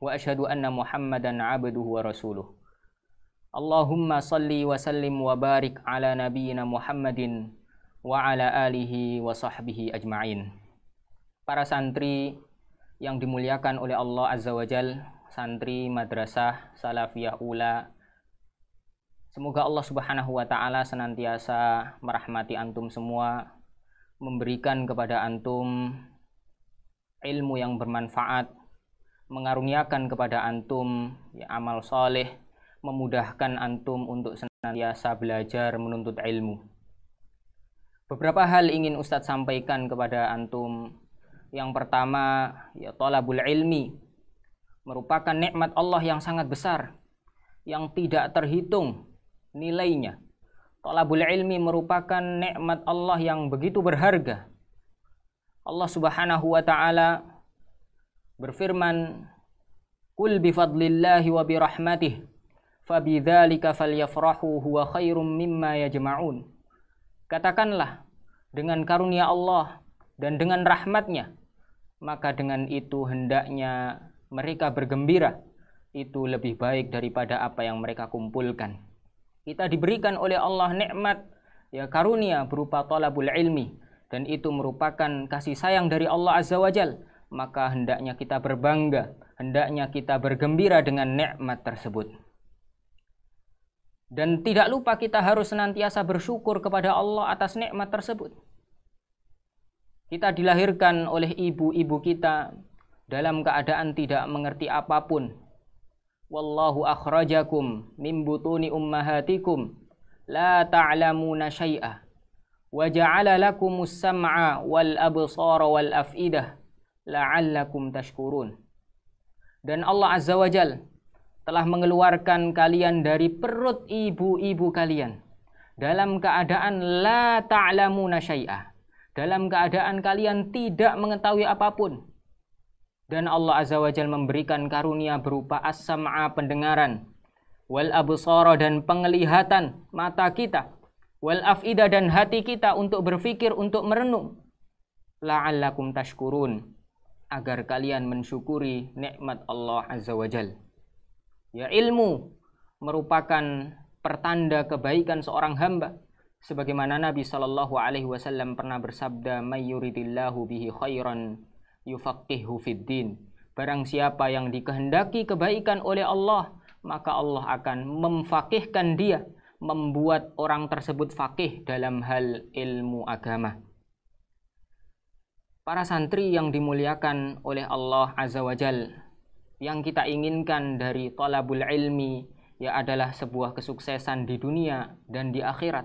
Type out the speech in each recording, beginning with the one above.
وأشهد أن محمدا عبده ورسوله اللهم صل وسلم وبارك على نبينا محمد وعلى آله وصحبه أجمعين Para santri yang dimuliakan oleh Allah Azza wa Jal, santri Madrasah Salafiyah Ula, semoga Allah Subhanahu wa taala senantiasa merahmati antum semua, memberikan kepada antum ilmu yang bermanfaat, mengaruniakan kepada antum ya, amal soleh, memudahkan antum untuk senantiasa belajar menuntut ilmu. Beberapa hal ingin Ustadz sampaikan kepada antum. Yang pertama, ya tolabul ilmi merupakan nikmat Allah yang sangat besar yang tidak terhitung nilainya. Tolabul ilmi merupakan nikmat Allah yang begitu berharga. Allah Subhanahu wa taala berfirman Qul bifadlillahi wa birahmatih fabidzalika falyafrahu huwa khairum mimma yajma'un Katakanlah dengan karunia Allah dan dengan rahmatnya maka dengan itu hendaknya mereka bergembira itu lebih baik daripada apa yang mereka kumpulkan kita diberikan oleh Allah nikmat ya karunia berupa talabul ilmi dan itu merupakan kasih sayang dari Allah azza wajalla maka hendaknya kita berbangga, hendaknya kita bergembira dengan nikmat tersebut. Dan tidak lupa kita harus senantiasa bersyukur kepada Allah atas nikmat tersebut. Kita dilahirkan oleh ibu-ibu kita dalam keadaan tidak mengerti apapun. Wallahu akhrajakum min butuni ummahatikum la ta'lamuna syai'ah wa lakumus sam'a wal absara wal afidah la'allakum tashkurun. Dan Allah Azza wa Jal telah mengeluarkan kalian dari perut ibu-ibu kalian dalam keadaan la ta'lamuna syai'ah. Dalam keadaan kalian tidak mengetahui apapun. Dan Allah Azza wa Jal memberikan karunia berupa as-sam'a pendengaran, wal abusara dan penglihatan mata kita, wal afida dan hati kita untuk berfikir untuk merenung. La'allakum tashkurun agar kalian mensyukuri nikmat Allah Azza wa Jal. Ya ilmu merupakan pertanda kebaikan seorang hamba sebagaimana Nabi Shallallahu alaihi wasallam pernah bersabda mayyuridillahu bihi khairan yufaqihu fiddin barang siapa yang dikehendaki kebaikan oleh Allah maka Allah akan memfakihkan dia membuat orang tersebut fakih dalam hal ilmu agama para santri yang dimuliakan oleh Allah Azza wa Jal. Yang kita inginkan dari talabul ilmi ya adalah sebuah kesuksesan di dunia dan di akhirat.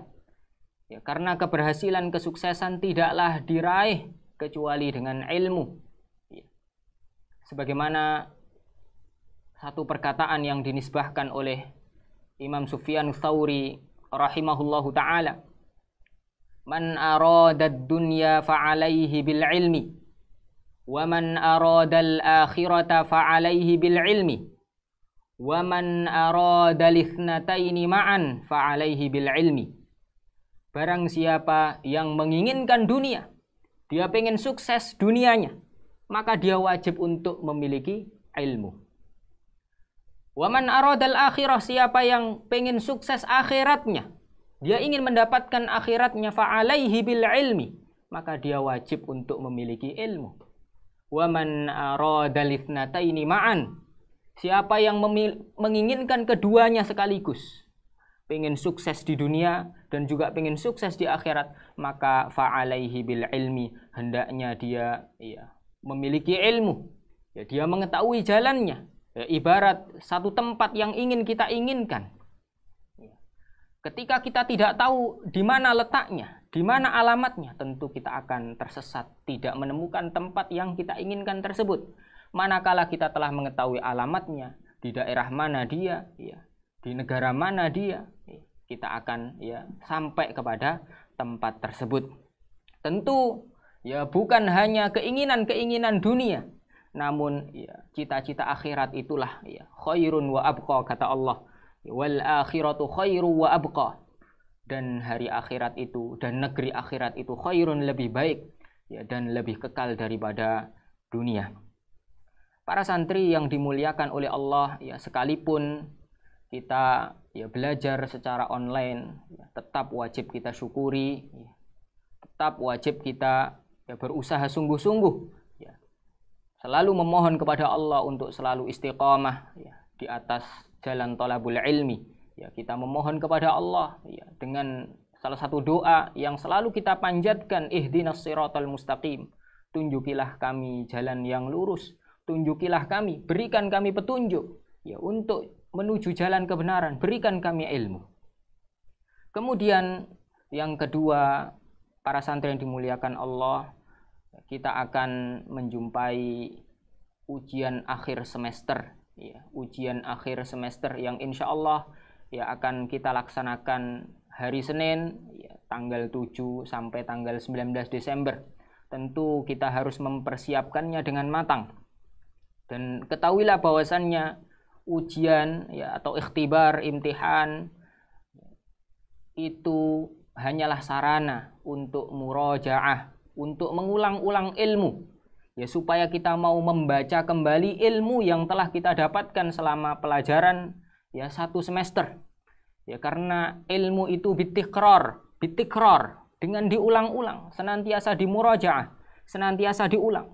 Ya, karena keberhasilan kesuksesan tidaklah diraih kecuali dengan ilmu. Ya. Sebagaimana satu perkataan yang dinisbahkan oleh Imam Sufyan Tsauri rahimahullahu taala man arada dunya fa'alaihi bil ilmi wa man arada al akhirata fa'alaihi bil ilmi wa man arada lithnataini ma'an fa'alaihi bil ilmi barang siapa yang menginginkan dunia dia pengen sukses dunianya maka dia wajib untuk memiliki ilmu Wa Waman aradal akhirah siapa yang pengen sukses akhiratnya dia ingin mendapatkan akhiratnya fa'alaihi bil ilmi maka dia wajib untuk memiliki ilmu wa man arada ini ma'an siapa yang menginginkan keduanya sekaligus pengen sukses di dunia dan juga pengen sukses di akhirat maka fa'alaihi bil ilmi hendaknya dia ya, memiliki ilmu ya, dia mengetahui jalannya ya, ibarat satu tempat yang ingin kita inginkan Ketika kita tidak tahu di mana letaknya, di mana alamatnya, tentu kita akan tersesat, tidak menemukan tempat yang kita inginkan tersebut. Manakala kita telah mengetahui alamatnya, di daerah mana dia, ya, di negara mana dia, ya, kita akan ya sampai kepada tempat tersebut. Tentu ya bukan hanya keinginan-keinginan dunia, namun ya cita-cita akhirat itulah ya khairun wa abqa kata Allah wal akhiratu khairu wa abqa dan hari akhirat itu dan negeri akhirat itu khairun lebih baik ya dan lebih kekal daripada dunia. Para santri yang dimuliakan oleh Allah ya sekalipun kita ya belajar secara online ya, tetap wajib kita syukuri ya, tetap wajib kita ya, berusaha sungguh-sungguh ya, selalu memohon kepada Allah untuk selalu istiqomah ya, di atas jalan tolabul ilmi. Ya, kita memohon kepada Allah ya, dengan salah satu doa yang selalu kita panjatkan, ihdinas siratal mustaqim. Tunjukilah kami jalan yang lurus, tunjukilah kami, berikan kami petunjuk ya untuk menuju jalan kebenaran, berikan kami ilmu. Kemudian yang kedua, para santri yang dimuliakan Allah, kita akan menjumpai ujian akhir semester ya, ujian akhir semester yang insya Allah ya akan kita laksanakan hari Senin ya, tanggal 7 sampai tanggal 19 Desember. Tentu kita harus mempersiapkannya dengan matang. Dan ketahuilah bahwasannya ujian ya atau ikhtibar imtihan itu hanyalah sarana untuk murojaah, untuk mengulang-ulang ilmu ya supaya kita mau membaca kembali ilmu yang telah kita dapatkan selama pelajaran ya satu semester ya karena ilmu itu bitikror bitikror dengan diulang-ulang senantiasa dimurajaah senantiasa diulang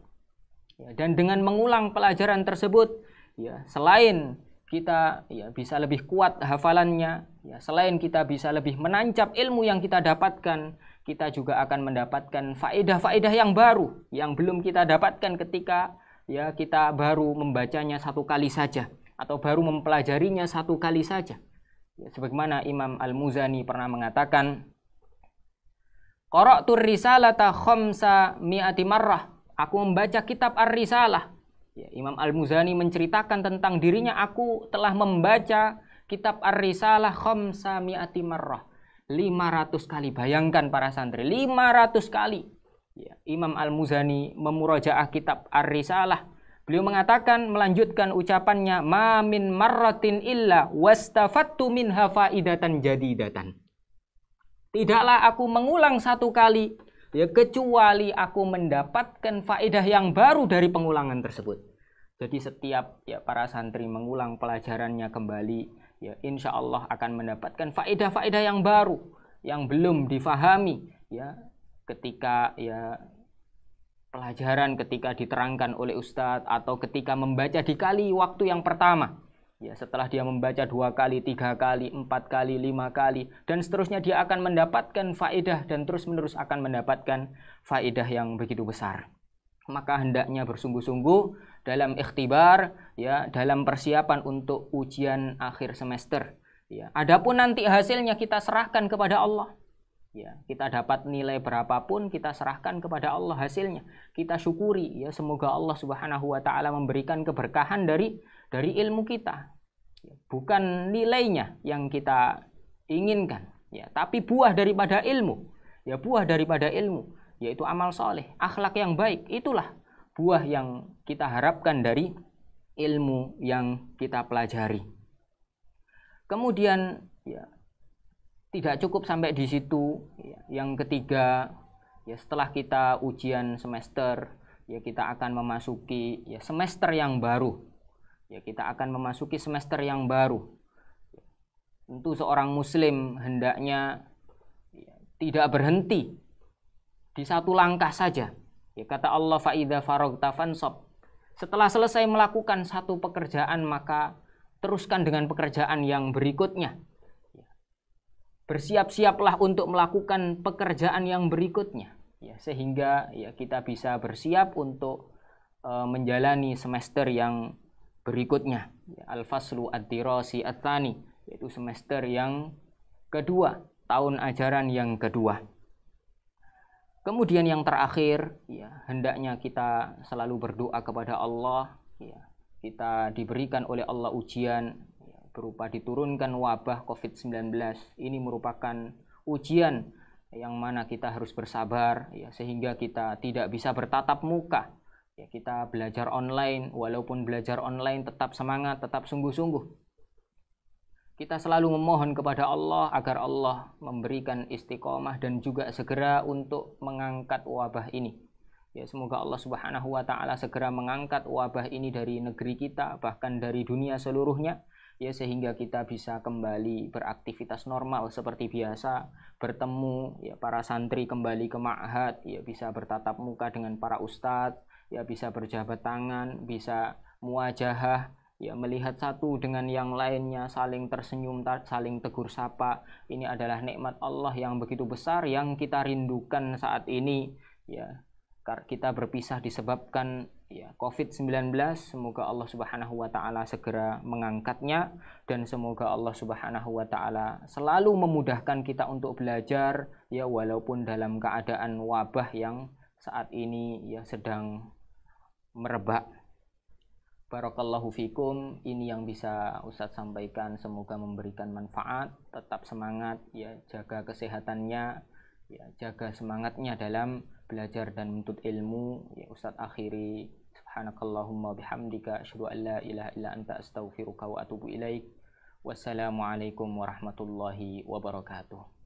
ya, dan dengan mengulang pelajaran tersebut ya selain kita ya bisa lebih kuat hafalannya ya selain kita bisa lebih menancap ilmu yang kita dapatkan kita juga akan mendapatkan faedah-faedah yang baru yang belum kita dapatkan ketika ya kita baru membacanya satu kali saja atau baru mempelajarinya satu kali saja. Ya, sebagaimana Imam Al-Muzani pernah mengatakan, Qara'tur risalata khamsa mi'ati marrah. Aku membaca kitab Ar-Risalah. Ya, Imam Al-Muzani menceritakan tentang dirinya, aku telah membaca kitab Ar-Risalah khamsa mi'ati marrah 500 kali. Bayangkan para santri, 500 kali. Ya, Imam Al-Muzani memurajaah kitab Ar-Risalah. Beliau mengatakan melanjutkan ucapannya, "Mamin marratin illa wastafattu min jadi jadidatan." Tidaklah aku mengulang satu kali ya kecuali aku mendapatkan faedah yang baru dari pengulangan tersebut. Jadi setiap ya para santri mengulang pelajarannya kembali ya insya Allah akan mendapatkan faedah-faedah yang baru yang belum difahami ya ketika ya pelajaran ketika diterangkan oleh ustadz atau ketika membaca dikali waktu yang pertama ya setelah dia membaca dua kali tiga kali empat kali lima kali dan seterusnya dia akan mendapatkan faedah dan terus menerus akan mendapatkan faedah yang begitu besar maka hendaknya bersungguh-sungguh dalam ikhtibar, ya, dalam persiapan untuk ujian akhir semester. Ya. Adapun nanti hasilnya kita serahkan kepada Allah. Ya, kita dapat nilai berapapun kita serahkan kepada Allah hasilnya. Kita syukuri ya semoga Allah Subhanahu wa taala memberikan keberkahan dari dari ilmu kita. Ya. Bukan nilainya yang kita inginkan, ya, tapi buah daripada ilmu. Ya, buah daripada ilmu yaitu amal soleh, akhlak yang baik. Itulah buah yang kita harapkan dari ilmu yang kita pelajari. Kemudian ya tidak cukup sampai di situ. Ya. Yang ketiga, ya setelah kita ujian semester, ya kita akan memasuki ya semester yang baru. Ya kita akan memasuki semester yang baru. Tentu seorang muslim hendaknya ya, tidak berhenti di satu langkah saja. Ya, kata Allah faida farogta fansob. Setelah selesai melakukan satu pekerjaan maka teruskan dengan pekerjaan yang berikutnya. Ya. Bersiap-siaplah untuk melakukan pekerjaan yang berikutnya, ya, sehingga ya kita bisa bersiap untuk uh, menjalani semester yang berikutnya. Ya, Al-faslu ad-dirasi ad tani yaitu semester yang kedua, tahun ajaran yang kedua. Kemudian yang terakhir, ya, hendaknya kita selalu berdoa kepada Allah. Ya, kita diberikan oleh Allah ujian ya, berupa diturunkan wabah COVID-19. Ini merupakan ujian yang mana kita harus bersabar ya, sehingga kita tidak bisa bertatap muka. Ya, kita belajar online, walaupun belajar online tetap semangat, tetap sungguh-sungguh kita selalu memohon kepada Allah agar Allah memberikan istiqomah dan juga segera untuk mengangkat wabah ini. Ya, semoga Allah Subhanahu wa taala segera mengangkat wabah ini dari negeri kita bahkan dari dunia seluruhnya ya sehingga kita bisa kembali beraktivitas normal seperti biasa, bertemu ya para santri kembali ke ma'had, ya bisa bertatap muka dengan para ustadz, ya bisa berjabat tangan, bisa muajahah ya melihat satu dengan yang lainnya saling tersenyum saling tegur sapa ini adalah nikmat Allah yang begitu besar yang kita rindukan saat ini ya karena kita berpisah disebabkan ya COVID-19 semoga Allah Subhanahu wa taala segera mengangkatnya dan semoga Allah Subhanahu wa taala selalu memudahkan kita untuk belajar ya walaupun dalam keadaan wabah yang saat ini ya sedang merebak Barakallahu fikum, ini yang bisa Ustadz sampaikan. Semoga memberikan manfaat. Tetap semangat, ya jaga kesehatannya, ya jaga semangatnya dalam belajar dan menuntut ilmu. Ya Ustadz akhiri. Subhanakallahumma bihamdika asyhadu an la ilaha illa anta astaghfiruka wa atubu ilaik. Wassalamualaikum warahmatullahi wabarakatuh.